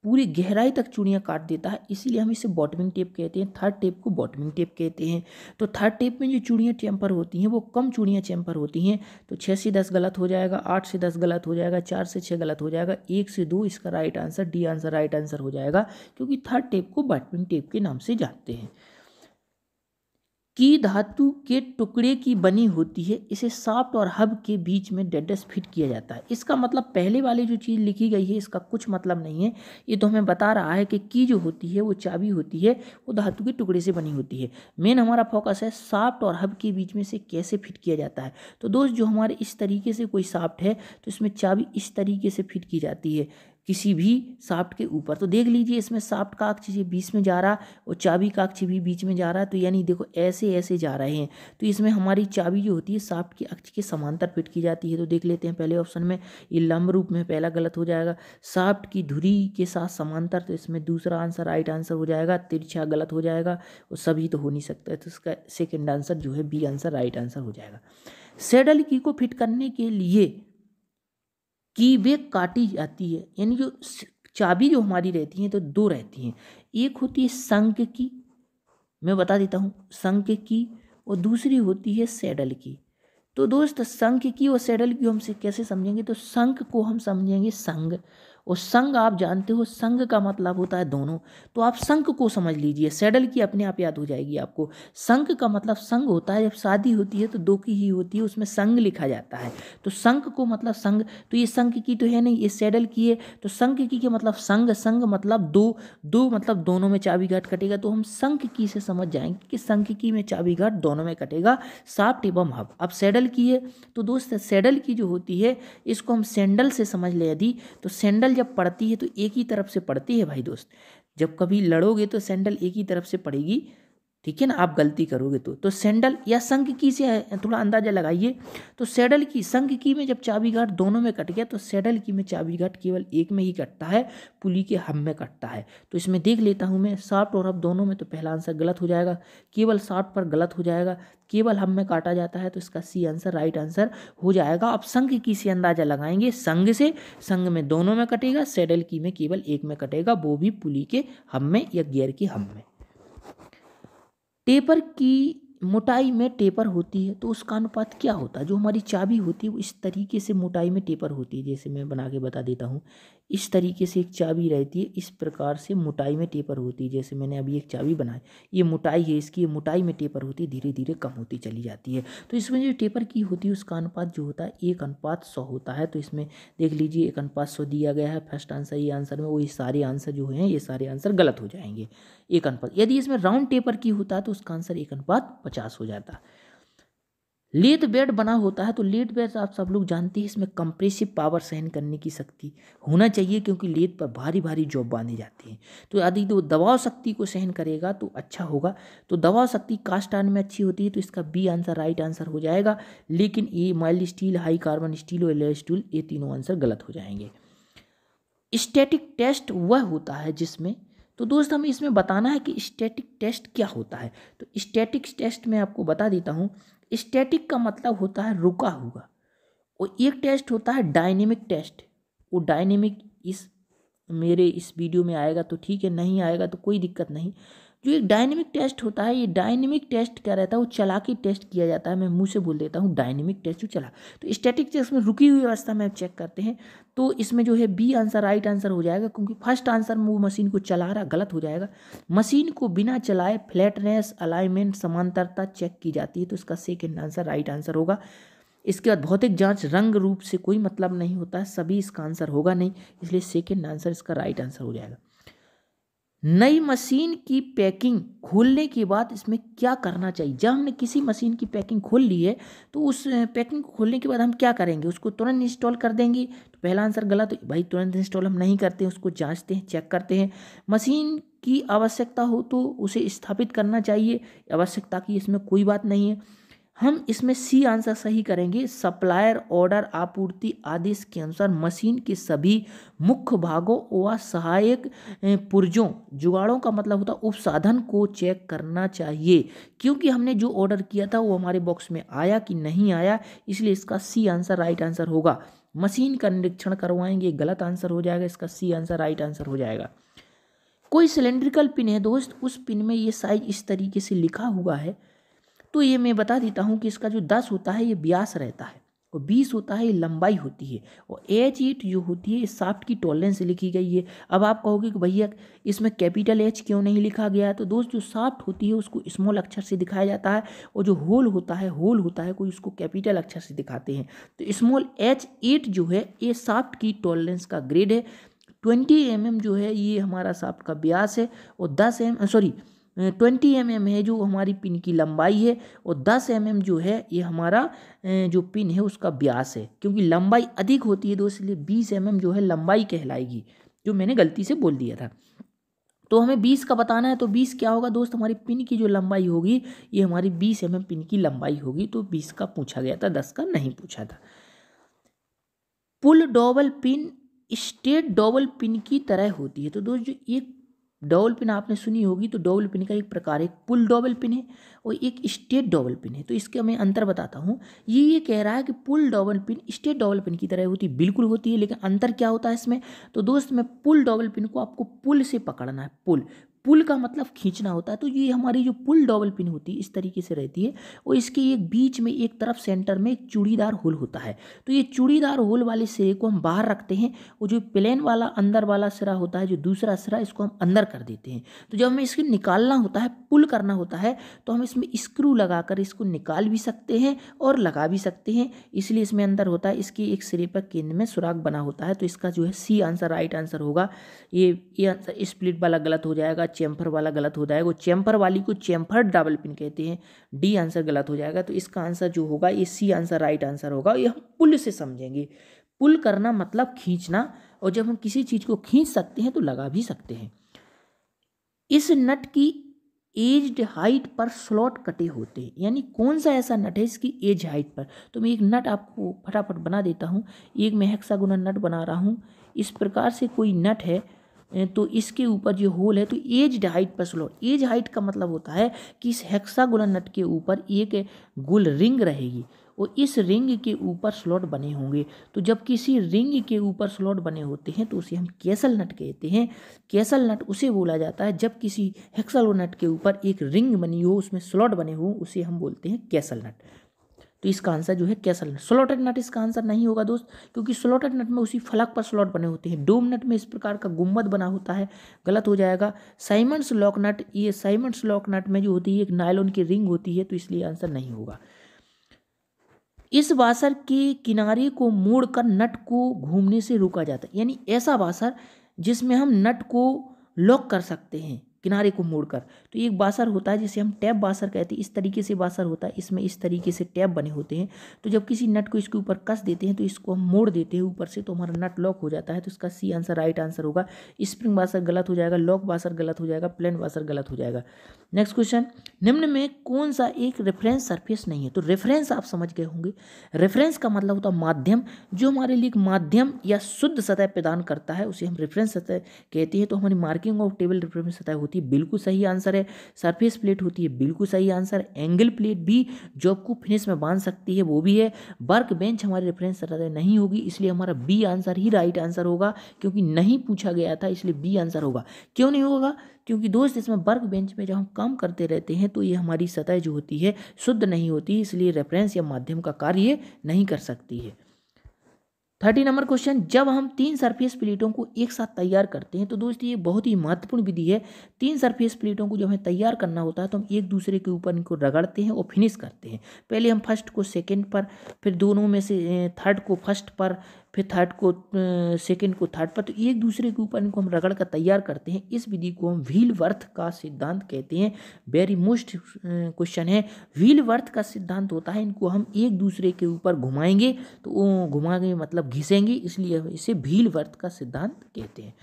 पूरी गहराई तक चूड़ियाँ काट देता है इसीलिए हम इसे बॉटमिंग टेप कहते हैं थर्ड टेप को बॉटमिंग टेप कहते हैं तो थर्ड टेप में जो चूड़ियाँ चैम्पर होती हैं वो कम चूड़ियाँ चैम्पर होती हैं तो छः से दस गलत हो जाएगा आठ से दस गलत हो जाएगा चार से छः गलत हो जाएगा एक से दो इसका right answer D answer right answer हो जाएगा क्योंकि थर्ड टेप को बॉटमिंग टेप के नाम से जानते हैं की धातु के टुकड़े की बनी होती है इसे साफ्ट और हब के बीच में डेडस फिट किया जाता है इसका मतलब पहले वाली जो चीज़ लिखी गई है इसका कुछ मतलब नहीं है ये तो हमें बता रहा है कि की जो होती है वो चाबी होती है वो धातु के टुकड़े से बनी होती है मेन हमारा फोकस है साफ्ट और हब के बीच में से कैसे फिट किया जाता है तो दोस्त जो हमारे इस तरीके से कोई साफ्ट है तो इसमें चाबी इस तरीके से फिट की जाती है किसी भी साफ्ट के ऊपर तो देख लीजिए इसमें साफ्ट का अक्ष ये बीच में जा रहा और चाबी का अक्ष भी बीच में जा रहा है तो यानी देखो ऐसे ऐसे जा रहे हैं तो इसमें हमारी चाबी जो होती है साफ्ट के अक्ष के समांतर फिट की जाती है तो देख लेते हैं पहले ऑप्शन में ये लंब रूप में पहला गलत हो जाएगा साफ्ट की धुरी के साथ समांतर तो इसमें दूसरा आंसर राइट आंसर हो जाएगा तिरछा गलत हो जाएगा और सभी तो हो नहीं सकता है तो इसका सेकेंड आंसर जो है बी आंसर राइट आंसर हो जाएगा सेडल की को फिट करने के लिए की वे काटी जाती है यानी जो चाबी जो हमारी रहती है तो दो रहती हैं एक होती है संघ की मैं बता देता हूँ संघ की और दूसरी होती है सैडल की तो दोस्त संघ की और सैडल की हमसे कैसे समझेंगे तो संघ को हम समझेंगे संघ और संग आप जानते हो संघ का मतलब होता है दोनों तो आप संघ को समझ लीजिए सैडल की अपने आप याद हो जाएगी आपको संघ का मतलब संघ होता है जब शादी होती है तो दो की ही होती है उसमें संघ लिखा जाता है तो संघ को मतलब संघ तो ये संघ की तो है नहीं ये सैडल की है तो संघ की के मतलब संग संग मतलब दो दो मतलब दोनों में चाबी घाट कटेगा तो हम संघ की से समझ जाएंगे कि संघ की में चाबी घाट दोनों में कटेगा साफ्ट एवं हब अब सैडल की है तो दोस्त सैडल की जो होती है इसको हम सैंडल से समझ ले यदि तो सैंडल जब पड़ती है तो एक ही तरफ से पड़ती है भाई दोस्त जब कभी लड़ोगे तो सैंडल एक ही तरफ से पड़ेगी ठीक है ना आप गलती करोगे तो तो सैंडल या संघ की से थोड़ा अंदाजा लगाइए तो सैडल की संघ की में जब चाबी घाट दोनों में कट गया तो सैडल की में चाबी घाट केवल एक में ही कटता है पुली के हम में कटता है तो इसमें देख लेता हूँ मैं शार्ट और अब दोनों में तो पहला आंसर गलत हो जाएगा केवल शार्ट पर गलत हो जाएगा केवल हम में काटा जाता है तो इसका सी आंसर राइट आंसर हो जाएगा अब संघ की से अंदाजा लगाएंगे संघ से संघ में दोनों में कटेगा सैडल की में केवल एक में कटेगा वो भी पुली के हम में या गियर के हम में टेपर की मोटाई में टेपर होती है तो उसका अनुपात क्या होता है जो हमारी चाबी होती है वो इस तरीके से मोटाई में टेपर होती है जैसे मैं बना के बता देता हूँ इस तरीके से एक चाबी रहती है इस प्रकार से मोटाई में टेपर होती है जैसे मैंने अभी एक चाबी बनाई ये मोटाई है इसकी ये मोटाई में टेपर होती है धीरे धीरे कम होती चली जाती है तो इसमें जो टेपर की होती है उसका अनुपात जो होता है एक अनुपात सौ होता है तो इसमें देख लीजिए एक अनुपात सौ दिया गया है फर्स्ट आंसर ये आंसर में वही सारे आंसर जो हैं ये सारे आंसर गलत हो जाएंगे एक अनुपात यदि इसमें राउंड टेपर की होता है तो उसका आंसर एक अनुपात पचास हो जाता है लीड बेड बना होता है तो लेट बेड आप सब लोग जानते हैं इसमें कंप्रेसिव पावर सहन करने की शक्ति होना चाहिए क्योंकि लेट पर भारी भारी जॉब बांधी जाती है तो यदि वो दबाव शक्ति को सहन करेगा तो अच्छा होगा तो दबाव शक्ति कास्ट आन में अच्छी होती है तो इसका बी आंसर राइट आंसर हो जाएगा लेकिन ये mild steel high carbon steel और एल स्टील ये तीनों आंसर गलत हो जाएंगे स्टेटिक टेस्ट वह होता है जिसमें तो दोस्त हमें इसमें बताना है कि स्टैटिक टेस्ट क्या होता है तो स्टैटिक टेस्ट मैं आपको बता देता हूँ स्टैटिक का मतलब होता है रुका हुआ और एक टेस्ट होता है डायनेमिक टेस्ट वो डायनेमिक इस मेरे इस वीडियो में आएगा तो ठीक है नहीं आएगा तो कोई दिक्कत नहीं जो एक डायनेमिक टेस्ट होता है ये डायनेमिक टेस्ट क्या रहता है वो चला के टेस्ट किया जाता है मैं मुँह से बोल देता हूँ डायनेमिक टेस्ट जो चला तो स्टैटिक टेस्ट में रुकी हुई अवस्था में चेक करते हैं तो इसमें जो है बी आंसर राइट आंसर हो जाएगा क्योंकि फर्स्ट आंसर में वो मशीन को चला रहा गलत हो जाएगा मशीन को बिना चलाए फ्लैटनेस अलाइनमेंट समांतरता चेक की जाती है तो इसका सेकेंड आंसर राइट आंसर होगा इसके बाद भौतिक जांच रंग रूप से कोई मतलब नहीं होता सभी इसका आंसर होगा नहीं इसलिए सेकेंड आंसर इसका राइट आंसर हो जाएगा नई मशीन की पैकिंग खोलने के बाद इसमें क्या करना चाहिए जब हमने किसी मशीन की पैकिंग खोल ली है तो उस पैकिंग को खोलने के बाद हम क्या करेंगे उसको तुरंत इंस्टॉल कर देंगे तो पहला आंसर गलत तो भाई तुरंत इंस्टॉल हम नहीं करते हैं उसको जांचते हैं चेक करते हैं मशीन की आवश्यकता हो तो उसे स्थापित करना चाहिए आवश्यकता की इसमें कोई बात नहीं है हम इसमें सी आंसर सही करेंगे सप्लायर ऑर्डर आपूर्ति आदेश के अनुसार मशीन के सभी मुख्य भागों व सहायक पुर्जों जुगाड़ों का मतलब होता है उपसाधन को चेक करना चाहिए क्योंकि हमने जो ऑर्डर किया था वो हमारे बॉक्स में आया कि नहीं आया इसलिए इसका सी आंसर राइट आंसर होगा मशीन का निरीक्षण करवाएंगे गलत आंसर हो जाएगा इसका सी आंसर राइट आंसर हो जाएगा कोई सिलेंड्रिकल पिन है दोस्त उस पिन में ये साइज इस तरीके से लिखा हुआ है तो ये मैं बता देता हूँ कि इसका जो दस होता है ये ब्यास रहता है और बीस होता है ये लंबाई होती है और एच ईट जो होती है साफ्ट की टॉलरेंस लिखी गई है अब आप कहोगे कि भैया इसमें कैपिटल एच क्यों नहीं लिखा गया है तो दोस्त जो साफ्ट होती है उसको स्मॉल अक्षर से दिखाया जाता है और जो होल होता है होल होता है कोई उसको कैपिटल अक्षर से दिखाते हैं तो स्मॉल एच ईट जो है ये साफ्ट की टॉलरेंस का ग्रेड है ट्वेंटी एम mm जो है ये हमारा साफ्ट का ब्यास है और दस M sorry twenty M M है जो हमारी पिन की लंबाई है और दस एम एम जो है ये हमारा जो पिन है उसका ब्यास है क्योंकि लंबाई अधिक होती है तो इसलिए बीस एम एम जो है लंबाई कहलाएगी जो मैंने गलती से बोल दिया था तो हमें बीस का बताना है तो बीस क्या होगा दोस्त हमारी पिन की जो लंबाई होगी ये हमारी बीस एम पिन की लंबाई होगी तो बीस का पूछा गया था दस का नहीं पूछा था pull double pin state double pin की तरह होती है तो दोस्त जो एक डबल पिन आपने सुनी होगी तो डबल पिन का एक प्रकार एक पुल डबल पिन है और एक स्टेट डबल पिन है तो इसके मैं अंतर बताता हूँ ये ये कह रहा है कि pull double pin state double pin की तरह होती है बिल्कुल होती है लेकिन अंतर क्या होता है इसमें तो दोस्त मैं पुल डबल पिन को आपको पुल से पकड़ना है पुल पुल का मतलब खींचना होता है तो ये हमारी जो पुल डबल पिन होती है इस तरीके से रहती है और इसके एक बीच में एक तरफ सेंटर में एक चूड़ीदार होल होता है तो ये चूड़ीदार होल वाले सिरे को हम बाहर रखते हैं वो जो प्लेन वाला अंदर वाला सिरा होता है जो दूसरा सिरा इसको हम अंदर कर देते हैं तो जब हमें इसको निकालना होता है पुल करना होता है तो हम इसमें स्क्रू कर इसको निकाल भी सकते हैं और लगा भी सकते हैं इसलिए इसमें अंदर होता है इसके एक सिरे पर केंद्र में सुराग बना होता है तो इसका जो है सी आंसर राइट आंसर होगा ये ये आंसर स्प्लिट वाला गलत हो जाएगा चैम्फर वाला गलत हो जाएगा चैम्फर वाली को चैम्फर डबल पिन कहते हैं डी आंसर गलत हो जाएगा तो इसका आंसर जो होगा ये सी आंसर राइट आंसर होगा ये हम पुल से समझेंगे पुल करना मतलब खींचना और जब हम किसी चीज़ को खींच सकते हैं तो लगा भी सकते हैं इस नट की एज्ड हाइट पर स्लॉट कटे होते हैं यानी कौन सा ऐसा नट है इसकी एज हाइट पर तो मैं एक नट आपको फटाफट बना देता हूँ एक मैं हेक्सागोनल नट बना रहा हूँ इस प्रकार से कोई नट है तो इसके ऊपर जो होल है तो एज हाइट पर स्लॉट एज हाइट का मतलब होता है कि इस हेक्सागोनल नट के ऊपर एक गोल रिंग रहेगी और इस रिंग के ऊपर स्लॉट बने होंगे तो जब किसी रिंग के ऊपर स्लॉट बने होते हैं तो उसे हम कैसल नट कहते हैं कैसल नट उसे बोला जाता है जब किसी हेक्सालो नट के ऊपर एक रिंग बनी हो उसमें स्लॉट बने हो उसे हम बोलते हैं कैसल नट तो इसका आंसर जो है कैसल नट स्लॉटेड नट इसका आंसर नहीं होगा दोस्त क्योंकि स्लॉटेड नट में उसी फलक पर स्लॉट बने होते हैं डोम नट में इस प्रकार का गुम्बद बना होता है गलत हो जाएगा साइमंड्स लॉक नट ये साइमंड्स लॉक नट में जो होती है एक नायलोन की रिंग होती है तो इसलिए आंसर नहीं होगा इस वासर के किनारे को मोड़कर नट को घूमने से रोका जाता है यानी ऐसा वासर जिसमें हम नट को लॉक कर सकते हैं किनारे को मोड़कर तो एक बासर होता है जिसे हम टैप बासर कहते हैं इस तरीके से बासर होता है इसमें इस तरीके से टैप बने होते हैं तो जब किसी नट को इसके ऊपर कस देते हैं तो इसको हम मोड़ देते हैं ऊपर से तो हमारा नट लॉक हो जाता है तो इसका सी आंसर राइट आंसर होगा स्प्रिंग बासर गलत हो जाएगा लॉक बासर गलत हो जाएगा प्लेन बासर गलत हो जाएगा नेक्स्ट क्वेश्चन निम्न में कौन सा एक रेफरेंस सरफेस नहीं है तो रेफरेंस आप समझ गए होंगे रेफरेंस का मतलब होता है माध्यम जो हमारे लिए एक माध्यम या शुद्ध सतह प्रदान करता है उसे हम रेफरेंस सतह कहते हैं तो हमारी मार्किंग ऑफ टेबल रेफरेंस सतह होती है होती है बिल्कुल सही आंसर है सरफेस प्लेट होती है बिल्कुल सही आंसर एंगल प्लेट भी जो आपको फिनिश में बांध सकती है वो भी है वर्क बेंच हमारे रेफरेंस सतह नहीं होगी इसलिए हमारा बी आंसर ही राइट आंसर होगा क्योंकि नहीं पूछा गया था इसलिए बी आंसर होगा क्यों नहीं होगा क्योंकि दोस्त इसमें वर्क बेंच में जब हम काम करते रहते हैं तो ये हमारी सतह जो होती है शुद्ध नहीं होती इसलिए रेफरेंस या माध्यम का कार्य नहीं कर सकती है थर्टी नंबर क्वेश्चन जब हम तीन सरफेस प्लेटों को एक साथ तैयार करते हैं तो दोस्तों ये बहुत ही महत्वपूर्ण विधि है तीन सरफेस प्लेटों को जब हमें तैयार करना होता है तो हम एक दूसरे के ऊपर इनको रगड़ते हैं और फिनिश करते हैं पहले हम फर्स्ट को सेकेंड पर फिर दोनों में से थर्ड को फर्स्ट पर फिर थर्ड को सेकंड को थर्ड पर तो एक दूसरे के ऊपर इनको हम रगड़ कर तैयार करते हैं इस विधि को हम व्हील वर्थ का सिद्धांत कहते हैं वेरी मोस्ट क्वेश्चन है व्हील वर्थ का सिद्धांत होता है इनको हम एक दूसरे के ऊपर घुमाएंगे तो घुमाएंगे मतलब घिसेंगे इसलिए इसे व्हील वर्थ का सिद्धांत कहते हैं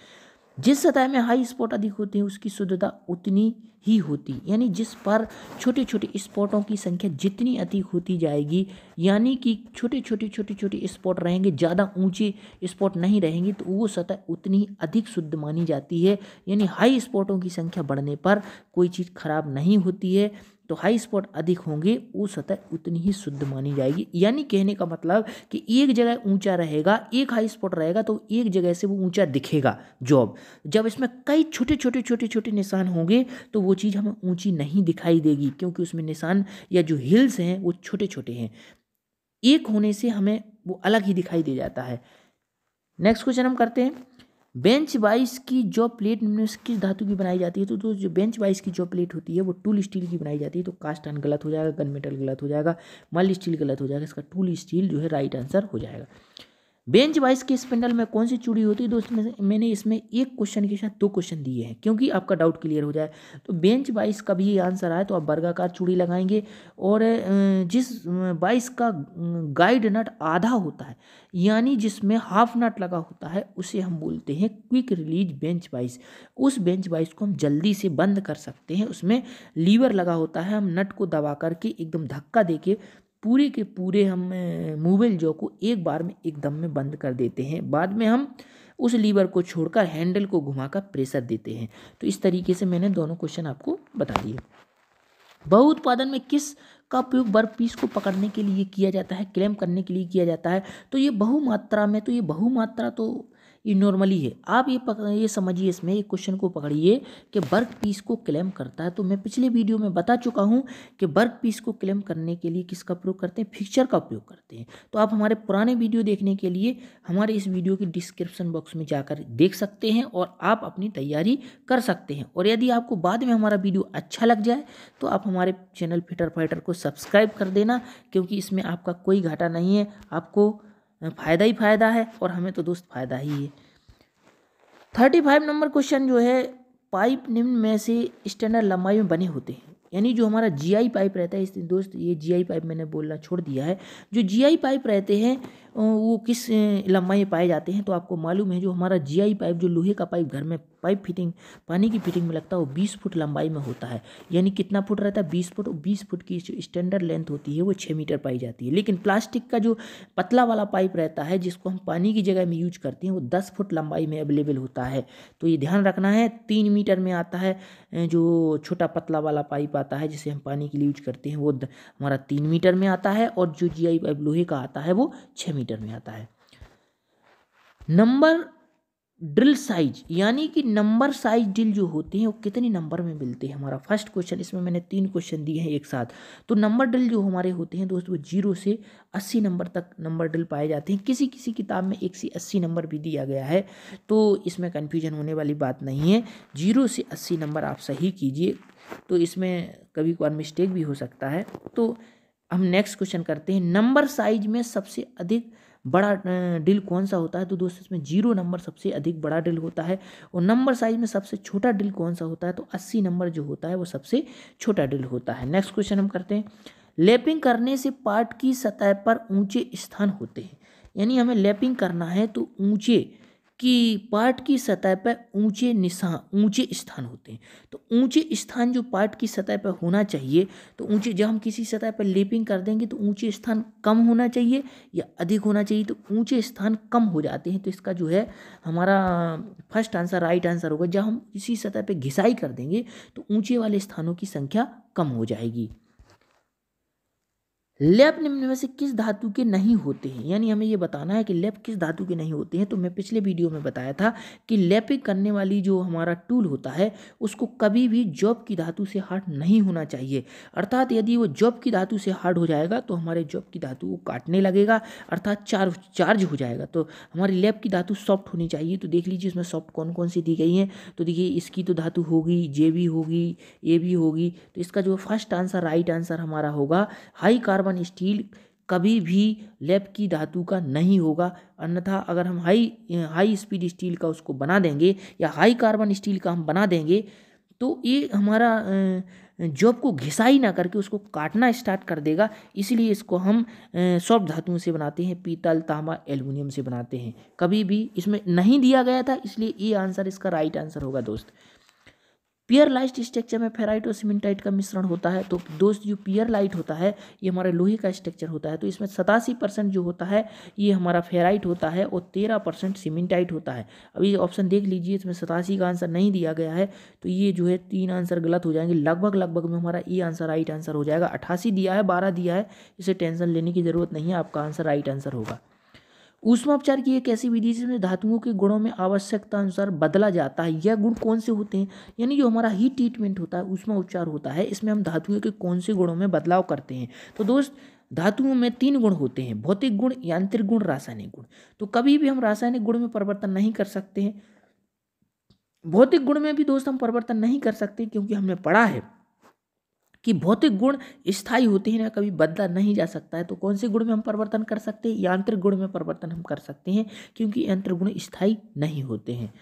जिस सतह में हाई स्पॉट अधिक होते हैं उसकी शुद्धता उतनी ही होती यानी जिस पर छोटे छोटे स्पॉटों की संख्या जितनी अधिक होती जाएगी यानी कि छोटे छोटे छोटे छोटे स्पॉट रहेंगे ज़्यादा ऊंचे स्पॉट नहीं रहेंगे तो वो सतह उतनी अधिक शुद्ध मानी जाती है यानी हाई स्पॉटों की संख्या बढ़ने पर कोई चीज़ खराब नहीं होती है तो हाई स्पॉट अधिक होंगे वो सतह उतनी ही शुद्ध मानी जाएगी यानी कहने का मतलब कि एक जगह ऊंचा रहेगा एक हाई स्पॉट रहेगा तो एक जगह से वो ऊंचा दिखेगा जॉब जब इसमें कई छोटे छोटे छोटे छोटे निशान होंगे तो वो चीज़ हमें ऊंची नहीं दिखाई देगी क्योंकि उसमें निशान या जो हिल्स हैं वो छोटे छोटे हैं एक होने से हमें वो अलग ही दिखाई दे जाता है नेक्स्ट क्वेश्चन हम करते हैं बेंच वाइस की जो प्लेट किस धातु की बनाई जाती है तो तो जो बेंच वाइस की जो प्लेट होती है वो टूल स्टील की बनाई जाती है तो कास्ट आन गलत हो जाएगा गन मेटल गलत हो जाएगा मल स्टील गलत हो जाएगा इसका टूल स्टील जो है राइट आंसर हो जाएगा बेंच वाइज के स्पिंडल में कौन सी चूड़ी होती है में मैंने इसमें एक क्वेश्चन के साथ दो क्वेश्चन दिए हैं क्योंकि आपका डाउट क्लियर हो जाए तो बेंच बाइस का भी आंसर आए तो आप वर्गाकार चूड़ी लगाएंगे और जिस बाइस का गाइड नट आधा होता है यानी जिसमें हाफ नट लगा होता है उसे हम बोलते हैं क्विक रिलीज बेंच बाइस उस बेंच वाइस को हम जल्दी से बंद कर सकते हैं उसमें लीवर लगा होता है हम नट को दबा करके एकदम धक्का दे के पूरे के पूरे हम मूवल जॉ को एक बार में एकदम में बंद कर देते हैं बाद में हम उस लीवर को छोड़कर हैंडल को घुमाकर प्रेशर देते हैं तो इस तरीके से मैंने दोनों क्वेश्चन आपको बता दिए बहु उत्पादन में किस का उपयोग बर्फ पीस को पकड़ने के लिए किया जाता है क्लेम करने के लिए किया जाता है तो ये बहुमात्रा में तो ये बहुमात्रा तो ये नॉर्मली है आप ये पक, ये समझिए इसमें एक क्वेश्चन को पकड़िए कि वर्क पीस को क्लेम करता है तो मैं पिछले वीडियो में बता चुका हूँ कि वर्क पीस को क्लेम करने के लिए किसका प्रयोग करते हैं फिक्चर का प्रयोग करते हैं तो आप हमारे पुराने वीडियो देखने के लिए हमारे इस वीडियो की डिस्क्रिप्शन बॉक्स में जाकर देख सकते हैं और आप अपनी तैयारी कर सकते हैं और यदि आपको बाद में हमारा वीडियो अच्छा लग जाए तो आप हमारे चैनल फिटर फाइटर को सब्सक्राइब कर देना क्योंकि इसमें आपका कोई घाटा नहीं है आपको फ़ायदा ही फ़ायदा है और हमें तो दोस्त फ़ायदा ही है थर्टी फाइव नंबर क्वेश्चन जो है पाइप निम्न में से स्टैंडर्ड लंबाई में बने होते हैं यानी जो हमारा जीआई पाइप रहता है इस दोस्त ये जीआई पाइप मैंने बोलना छोड़ दिया है जो जीआई पाइप रहते हैं वो किस लंबाई में पाए जाते हैं तो आपको मालूम है जो हमारा जीआई पाइप जो लोहे का पाइप घर में पाइप फिटिंग पानी की फिटिंग में लगता है वो बीस फुट लंबाई में होता है यानी कितना फुट रहता है बीस फुट बीस फुट की जो स्टैंडर्ड लेंथ होती है वो छः मीटर पाई जाती है लेकिन प्लास्टिक का जो पतला वाला पाइप रहता है जिसको हम पानी की जगह में यूज करते हैं वो दस फुट लंबाई में अवेलेबल होता है तो ये ध्यान रखना है तीन मीटर में आता है जो छोटा पतला वाला पाइप आता है जिसे हम पानी के लिए यूज करते हैं वो हमारा तीन मीटर में आता है और जो जी आई पाइप लोहे का आता है वो छः मीटर में आता है नंबर ड्रिल साइज यानी कि नंबर साइज ड्रिल जो होते हैं वो कितने नंबर में मिलते हैं हमारा फर्स्ट क्वेश्चन इसमें मैंने तीन क्वेश्चन दिए हैं एक साथ तो नंबर ड्रिल जो हमारे होते हैं दोस्तों जीरो से अस्सी नंबर तक नंबर ड्रिल पाए जाते हैं किसी किसी किताब में एक से अस्सी नंबर भी दिया गया है तो इसमें कन्फ्यूजन होने वाली बात नहीं है जीरो से अस्सी नंबर आप सही कीजिए तो इसमें कभी कभार मिस्टेक भी हो सकता है तो हम नेक्स्ट क्वेश्चन करते हैं नंबर साइज में सबसे अधिक बड़ा डिल कौन सा होता है तो दोस्तों इसमें जीरो नंबर सबसे अधिक बड़ा डिल होता है और नंबर साइज में सबसे छोटा डिल कौन सा होता है तो अस्सी नंबर जो होता है वो सबसे छोटा डिल होता है नेक्स्ट क्वेश्चन हम करते हैं लेपिंग करने से पार्ट की सतह पर ऊंचे स्थान होते हैं यानी हमें लेपिंग करना है तो ऊंचे कि पार्ट की सतह पर ऊंचे निशान ऊंचे स्थान होते हैं तो ऊंचे स्थान जो पार्ट की सतह पर होना चाहिए तो ऊंचे जब हम किसी सतह पर लेपिंग कर देंगे तो ऊंचे स्थान कम होना चाहिए या अधिक होना चाहिए तो ऊंचे स्थान कम हो जाते हैं तो इसका जो है हमारा फर्स्ट आंसर राइट आंसर होगा जब हम किसी सतह पर घिसाई कर देंगे तो ऊँचे वाले स्थानों की संख्या कम हो जाएगी लेप निम्न में से किस धातु के नहीं होते हैं यानी हमें यह बताना है कि लेप किस धातु के नहीं होते हैं तो मैं पिछले वीडियो में बताया था कि लेपिंग करने वाली जो हमारा टूल होता है उसको कभी भी जॉब की धातु से हार्ड नहीं होना चाहिए अर्थात यदि वो जॉब की धातु से हार्ड हो जाएगा तो हमारे जॉब की धातु को काटने लगेगा अर्थात चार चार्ज हो जाएगा तो हमारी लेप की धातु सॉफ्ट होनी चाहिए तो देख लीजिए इसमें सॉफ्ट कौन कौन सी दी गई है तो देखिए इसकी तो धातु होगी जे भी होगी ए भी होगी तो इसका जो फर्स्ट आंसर राइट आंसर हमारा होगा हाई कार्बन कॉमन स्टील कभी भी लेप की धातु का नहीं होगा अन्यथा अगर हम हाई हाई स्पीड स्टील का उसको बना देंगे या हाई कार्बन स्टील का हम बना देंगे तो ये हमारा जॉब को घिसाई ना करके उसको काटना स्टार्ट कर देगा इसलिए इसको हम सॉफ्ट धातुओं से बनाते हैं पीतल तांबा एल्युमिनियम से बनाते हैं कभी भी इसमें नहीं दिया गया था इसलिए ये आंसर इसका राइट आंसर होगा दोस्त पियर लाइट स्ट्रक्चर में फेराइट और सीमेंटाइट का मिश्रण होता है तो दोस्त जो पियर लाइट होता है ये हमारा लोहे का स्ट्रक्चर होता है तो इसमें सतासी परसेंट जो होता है ये हमारा फेराइट होता है और तेरह परसेंट सीमेंटाइट होता है अभी ऑप्शन देख लीजिए इसमें सतासी का आंसर नहीं दिया गया है तो ये जो है तीन आंसर गलत हो जाएंगे लगभग लगभग में हमारा ये आंसर राइट आंसर हो जाएगा अट्ठासी दिया है बारह दिया है इसे टेंशन लेने की ज़रूरत नहीं है आपका आंसर राइट आंसर होगा ऊष्मापचार की एक ऐसी विधि जिसमें धातुओं के गुणों में आवश्यकता अनुसार बदला जाता है यह गुण कौन से होते हैं यानी जो हमारा हीट ट्रीटमेंट होता है ऊष्मा उपचार होता है इसमें हम धातुओं के कौन से गुणों में बदलाव करते हैं तो दोस्त धातुओं में तीन गुण होते हैं भौतिक गुण यांत्रिक गुण रासायनिक गुण तो कभी भी हम रासायनिक गुण में परिवर्तन नहीं कर सकते हैं भौतिक गुण में भी दोस्त हम परिवर्तन नहीं कर सकते क्योंकि हमने पढ़ा है कि भौतिक गुण स्थायी होते हैं ना कभी बदला नहीं जा सकता है तो कौन से गुण में हम परिवर्तन कर सकते हैं यांत्रिक गुण में परिवर्तन हम कर सकते हैं क्योंकि यंत्र गुण स्थायी नहीं होते हैं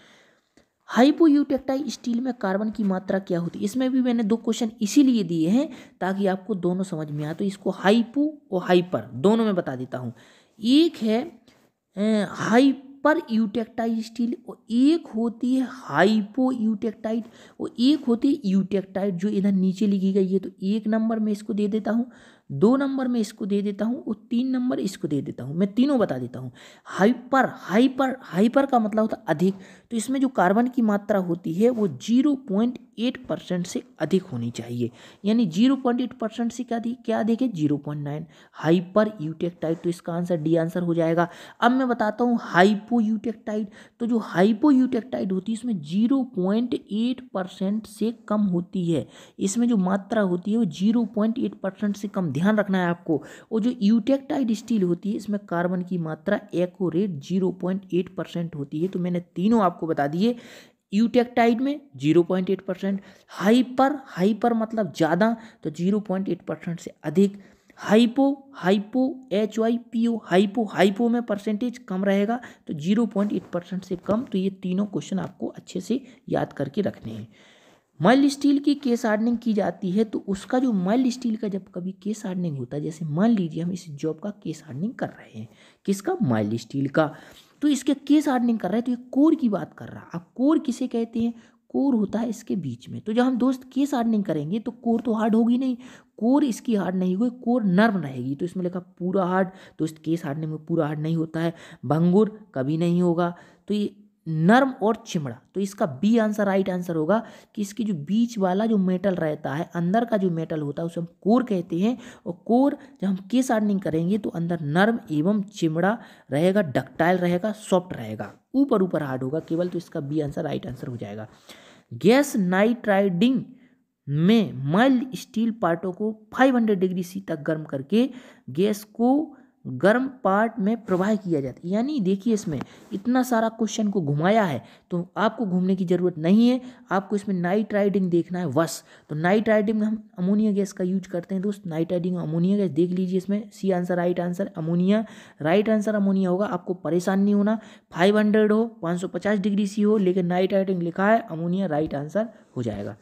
हाइपोयूटेक्टाइल स्टील में कार्बन की मात्रा क्या होती है इसमें भी मैंने दो क्वेश्चन इसीलिए दिए हैं ताकि आपको दोनों समझ में आए तो इसको हाइपो और हाइपर दोनों में बता देता हूँ एक है हाई सुपर यूटेक्टाइल स्टील और एक होती है हाइपो यूटेक्टाइट और एक होती है यूटेक्टाइट जो इधर नीचे लिखी गई है तो एक नंबर में इसको दे देता हूँ दो नंबर में इसको दे देता हूँ और तीन नंबर इसको दे देता हूँ मैं तीनों बता देता हूँ हाइपर हाइपर हाइपर का मतलब होता अधिक तो इसमें जो कार्बन की मात्रा होती है वो जीरो पॉइंट एट परसेंट से अधिक होनी चाहिए यानी जीरो पॉइंट एट परसेंट से क्या दी क्या देखे zero point nine hyper eutectoid तो इसका आंसर डी आंसर हो जाएगा अब मैं बताता हूँ हाइपो यूटेक्टाइड तो जो हाइपो यूटेक्टाइड होती है इसमें जीरो पॉइंट एट परसेंट से कम होती है इसमें जो मात्रा होती है वो जीरो पॉइंट एट परसेंट से कम ध्यान रखना है आपको और जो यूटेक्टाइड स्टील होती है इसमें कार्बन की मात्रा accurate zero point eight percent होती है तो मैंने तीनों आपको आपको बता दिए यूटेक्टाइड में zero point eight percent hyper hyper मतलब ज़्यादा तो जीरो पॉइंट एट परसेंट से अधिक hypo hypo H Y P O hypo hypo में परसेंटेज कम रहेगा तो जीरो पॉइंट एट परसेंट से कम तो ये तीनों क्वेश्चन आपको अच्छे से याद करके रखने हैं माइल स्टील की केस हार्डनिंग की जाती है तो उसका जो माइल स्टील का जब कभी केस हार्डनिंग होता है जैसे मान लीजिए हम इस जॉब का केस हार्डनिंग कर रहे हैं किसका माइल स्टील का तो इसके केस हार्डनिंग कर रहा है तो ये कोर की बात कर रहा है अब कोर किसे कहते हैं कोर होता है इसके बीच में तो जब हम दोस्त केस हार्डनिंग करेंगे तो कोर तो हार्ड होगी नहीं कोर इसकी हार्ड नहीं होगी कोर नर्म रहेगी तो इसमें लिखा पूरा हार्ड दोस्त तो केस हार्डनिंग में पूरा हार्ड नहीं होता है भंगुर कभी नहीं होगा तो ये नर्म और चिमड़ा तो इसका बी आंसर राइट आंसर होगा कि इसकी जो बीच वाला जो मेटल रहता है अंदर का जो मेटल होता है उसे हम कोर कहते हैं और कोर जब हम केस हार्डनिंग करेंगे तो अंदर नर्म एवं चिमड़ा रहेगा डक्टाइल रहेगा सॉफ्ट रहेगा ऊपर ऊपर हार्ड होगा केवल तो इसका बी आंसर राइट आंसर हो जाएगा गैस नाइट्राइडिंग में माइल्ड स्टील पार्टों को 500 डिग्री सी तक गर्म करके गैस को गर्म पार्ट में प्रवाह किया जाता है यानी देखिए इसमें इतना सारा क्वेश्चन को घुमाया है तो आपको घूमने की ज़रूरत नहीं है आपको इसमें नाइट राइडिंग देखना है बस तो नाइट राइडिंग में हम अमोनिया गैस का यूज करते हैं दोस्त नाइट राइडिंग अमोनिया गैस देख लीजिए इसमें C answer right answer ammonia right answer ammonia होगा आपको परेशान नहीं होना फाइव हंड्रेड हो पाँच डिग्री सी हो लेकिन नाइट राइडिंग लिखा है अमोनिया राइट आंसर हो जाएगा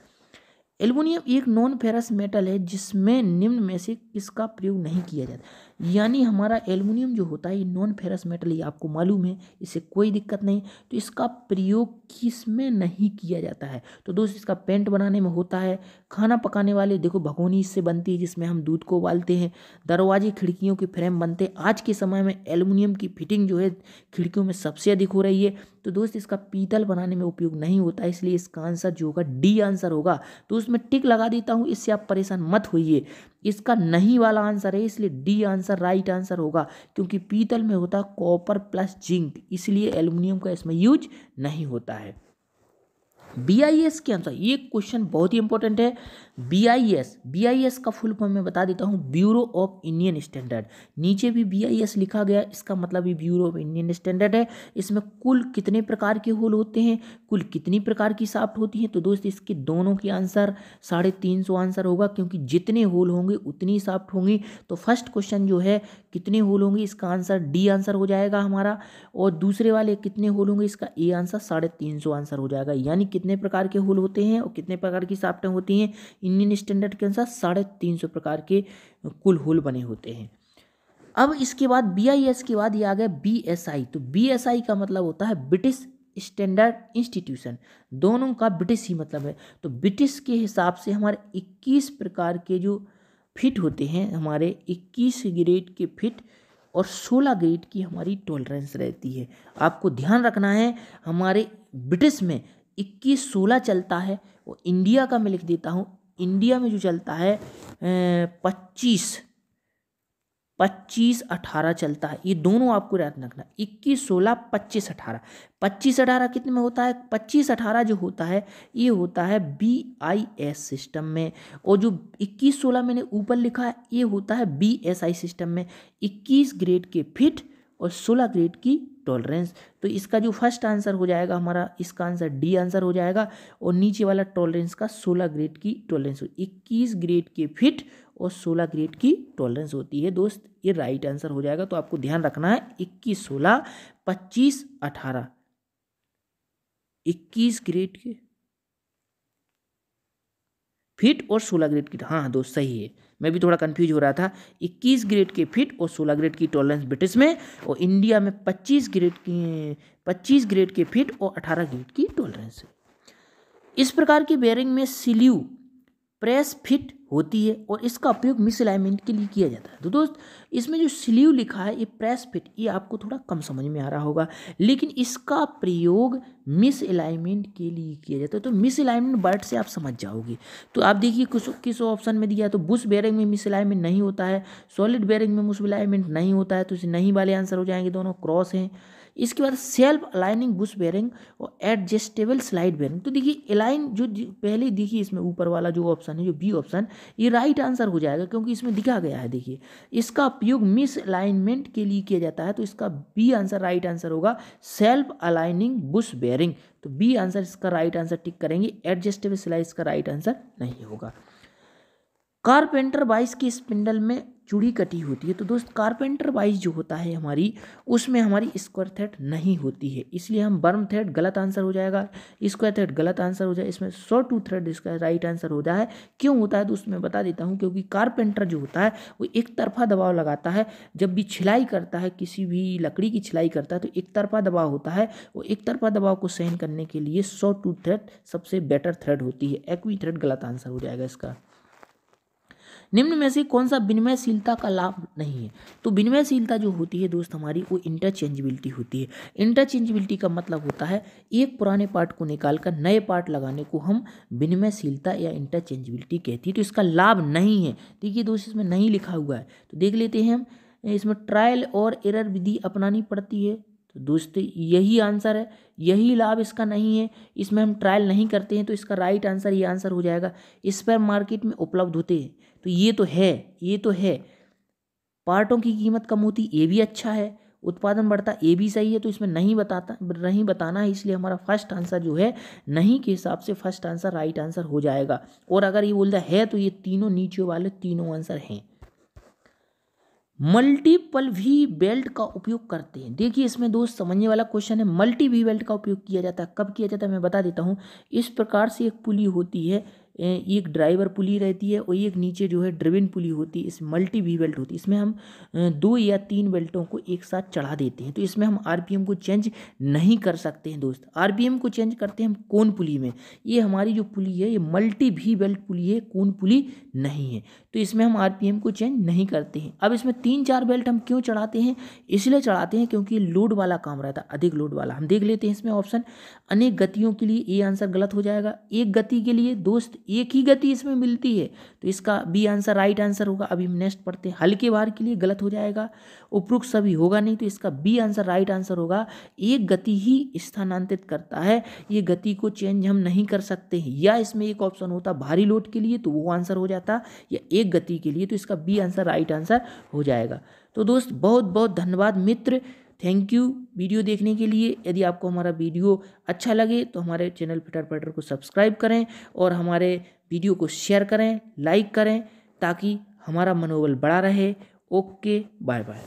एल्युमिनियम एक नॉन फेरस मेटल है जिसमें निम्न में से किसका प्रयोग नहीं किया जाता यानी हमारा एल्युमिनियम जो होता है ये नॉन फेरस मेटल ये आपको मालूम है इससे कोई दिक्कत नहीं तो इसका प्रयोग किस में नहीं किया जाता है तो दोस्त इसका पेंट बनाने में होता है खाना पकाने वाले देखो भगोनी इससे बनती है जिसमें हम दूध को उबालते हैं दरवाजे खिड़कियों के फ्रेम बनते हैं आज के समय में एल्युमिनियम की फिटिंग जो है खिड़कियों में सबसे अधिक हो रही है तो दोस्त इसका पीतल बनाने में उपयोग नहीं होता इसलिए इसका आंसर जो होगा डी आंसर होगा तो उसमें टिक लगा देता हूँ इससे आप परेशान मत होइए इसका नहीं वाला आंसर है इसलिए डी आंसर राइट आंसर होगा क्योंकि पीतल में होता कॉपर प्लस जिंक इसलिए एल्यूमिनियम का इसमें यूज नहीं होता है बी आई एस के आंसर ये क्वेश्चन बहुत ही इंपॉर्टेंट है B I S B I S का फुल फॉर्म मैं बता देता हूँ ब्यूरो ऑफ इंडियन स्टैंडर्ड नीचे भी बी आई एस लिखा गया इसका मतलब भी ब्यूरो ऑफ इंडियन स्टैंडर्ड है इसमें कुल कितने प्रकार के होल होते हैं कुल कितनी प्रकार की साफ्ट होती है तो दोस्त इसके दोनों के आंसर साढ़े तीन सौ आंसर होगा क्योंकि जितने होल होंगे उतनी साफ्ट होंगी तो फर्स्ट क्वेश्चन जो है कितने होल होंगे इसका आंसर डी आंसर हो जाएगा हमारा और दूसरे वाले कितने होल होंगे इसका ए आंसर साढ़े तीन सौ आंसर हो जाएगा यानी कितने प्रकार के होल होते हैं और कितने प्रकार की साफ्टें होती हैं इंडियन स्टैंडर्ड के अनुसार साढ़े तीन सौ प्रकार के कुल होल बने होते हैं अब इसके बाद बी आई एस के बाद ये आ गया बी एस आई तो बी एस आई का मतलब होता है ब्रिटिश स्टैंडर्ड इंस्टीट्यूशन दोनों का ब्रिटिश ही मतलब है तो ब्रिटिश के हिसाब से हमारे 21 प्रकार के जो फिट होते हैं हमारे 21 ग्रेड के फिट और 16 ग्रेड की हमारी टॉलरेंस रहती है आपको ध्यान रखना है हमारे ब्रिटिश में 21 16 चलता है और इंडिया का मैं लिख देता हूँ इंडिया में जो चलता है पच्चीस पच्चीस अठारह चलता है ये दोनों आपको याद रखना इक्कीस सोलह पच्चीस अठारह पच्चीस अठारह कितने में होता है पच्चीस अठारह जो होता है ये होता है बी आई एस सिस्टम में और जो इक्कीस सोलह मैंने ऊपर लिखा है ये होता है बी एस आई सिस्टम में इक्कीस ग्रेड के फिट और सोलह ग्रेड की टॉलरेंस तो इसका जो फर्स्ट आंसर हो जाएगा हमारा इसका आंसर डी आंसर हो जाएगा और नीचे वाला टॉलरेंस का सोलह ग्रेड की टॉलरेंस इक्कीस ग्रेड के फिट और सोलह ग्रेड की टॉलरेंस होती है दोस्त ये राइट आंसर हो जाएगा तो आपको ध्यान रखना है इक्कीस सोलह पच्चीस अठारह इक्कीस ग्रेड के फिट और सोलह ग्रेड की हाँ दोस्त सही है मैं भी थोड़ा कंफ्यूज हो रहा था इक्कीस ग्रेड के फिट और सोलह ग्रेड की टॉलरेंस ब्रिटिश में और इंडिया में पच्चीस ग्रेड की पच्चीस ग्रेड के फिट और अठारह ग्रेड की टॉलरेंस इस प्रकार की बेयरिंग में सिल्यू प्रेस फिट होती है और इसका उपयोग मिसअलाइनमेंट के लिए किया जाता है तो दोस्त इसमें जो स्लीव लिखा है ये प्रेस फिट ये आपको थोड़ा कम समझ में आ रहा होगा लेकिन इसका प्रयोग मिसअलाइनमेंट के लिए किया जाता है तो मिसअलाइनमेंट बर्ड से आप समझ जाओगे तो आप देखिए कुछ किस ऑप्शन में दिया तो बुश बेरिंग में मिसअलाइनमेंट नहीं होता है सॉलिड बेरिंग में अलाइनमेंट नहीं होता है तो इसे नहीं वाले आंसर हो जाएंगे दोनों क्रॉस हैं इसके बाद सेल्फ अलाइनिंग बुश बेरिंग और एडजस्टेबल स्लाइड बेरिंग तो देखिए अलाइन जो पहले देखिए इसमें ऊपर वाला जो ऑप्शन है जो बी ऑप्शन ये राइट आंसर हो जाएगा क्योंकि इसमें दिखा गया है देखिए इसका उपयोग मिस अलाइनमेंट के लिए किया जाता है तो इसका बी आंसर राइट आंसर होगा सेल्फ अलाइनिंग बुश बेरिंग तो बी आंसर इसका राइट आंसर टिक करेंगे एडजस्टेबल स्लाइड इसका राइट आंसर नहीं होगा कारपेंटर बाइस की स्पिंडल में चूड़ी कटी होती है तो दोस्त कारपेंटर बाइस जो होता है हमारी उसमें हमारी स्क्वायर थ्रेड नहीं होती है इसलिए हम बर्म थ्रेड गलत आंसर हो जाएगा स्क्वायर थ्रेड गलत आंसर हो जाए इसमें सौ टू थ्रेड इसका राइट आंसर हो जाए क्यों होता है तो उसमें बता देता हूँ क्योंकि कारपेंटर जो होता है वो एक तरफा दबाव लगाता है जब भी छिलाई करता है किसी भी लकड़ी की छिलाई करता है तो एक तरफा दबाव होता है वो एक तरफा दबाव को सहन करने के लिए सौ टू थ्रेड सबसे बेटर थ्रेड होती है एक्वी थ्रेड गलत आंसर हो जाएगा इसका निम्न में से कौन सा विनिमयशीलता का लाभ नहीं है तो विनिमयशीलता जो होती है दोस्त हमारी वो इंटरचेंजबिलिटी होती है इंटरचेंजबिलिटी का मतलब होता है एक पुराने पार्ट को निकालकर नए पार्ट लगाने को हम विनिमयशीलता या इंटरचेंजबिलिटी कहती है तो इसका लाभ नहीं है देखिए दोस्त इसमें नहीं लिखा हुआ है तो देख लेते हैं हम इसमें ट्रायल और एरर विधि अपनानी पड़ती है तो दोस्त यही आंसर है यही लाभ इसका नहीं है इसमें हम ट्रायल नहीं करते हैं तो इसका राइट आंसर ये आंसर हो जाएगा इस पर मार्केट में उपलब्ध होते हैं तो ये तो है ये तो है पार्टों की कीमत कम होती ये भी अच्छा है उत्पादन बढ़ता ये भी सही है तो इसमें नहीं बताता नहीं बताना है इसलिए हमारा फर्स्ट आंसर जो है नहीं के हिसाब से फर्स्ट आंसर राइट आंसर हो जाएगा और अगर ये बोलता है तो ये तीनों नीचे वाले तीनों आंसर हैं मल्टीपल वी बेल्ट का उपयोग करते हैं देखिए इसमें दोस्त समझने वाला क्वेश्चन है मल्टी वी बेल्ट का उपयोग किया जाता है कब किया जाता है मैं बता देता हूँ इस प्रकार से एक पुली होती है एक ड्राइवर पुली रहती है और एक नीचे जो है ड्रिविन पुली होती है इस मल्टी वी बेल्ट होती है इसमें हम दो या तीन बेल्टों को एक साथ चढ़ा देते हैं तो इसमें हम आरपीएम को चेंज नहीं कर सकते हैं दोस्त आरपीएम को चेंज करते हैं हम कौन पुली में ये हमारी जो पुली है ये मल्टी वी बेल्ट पुली है कौन पुली नहीं है तो इसमें हम आर को चेंज नहीं करते हैं अब इसमें तीन चार बेल्ट हम क्यों चढ़ाते हैं इसलिए चढ़ाते हैं क्योंकि लोड वाला काम रहता है अधिक लोड वाला हम देख लेते हैं इसमें ऑप्शन अनेक गतियों के लिए ये आंसर गलत हो जाएगा एक गति के लिए दोस्त एक ही गति इसमें मिलती है तो इसका बी आंसर राइट आंसर होगा अभी हम नेक्स्ट पढ़ते हैं हल्के भार के लिए गलत हो जाएगा उपरोक्त सभी होगा नहीं तो इसका बी आंसर राइट आंसर होगा एक गति ही स्थानांतरित करता है ये गति को चेंज हम नहीं कर सकते हैं या इसमें एक ऑप्शन होता भारी लोड के लिए तो वो आंसर हो जाता या एक गति के लिए तो इसका बी आंसर राइट आंसर हो जाएगा तो दोस्त बहुत बहुत धन्यवाद मित्र थैंक यू वीडियो देखने के लिए यदि आपको हमारा वीडियो अच्छा लगे तो हमारे चैनल फिटर पटर को सब्सक्राइब करें और हमारे वीडियो को शेयर करें लाइक करें ताकि हमारा मनोबल बढ़ा रहे ओके बाय बाय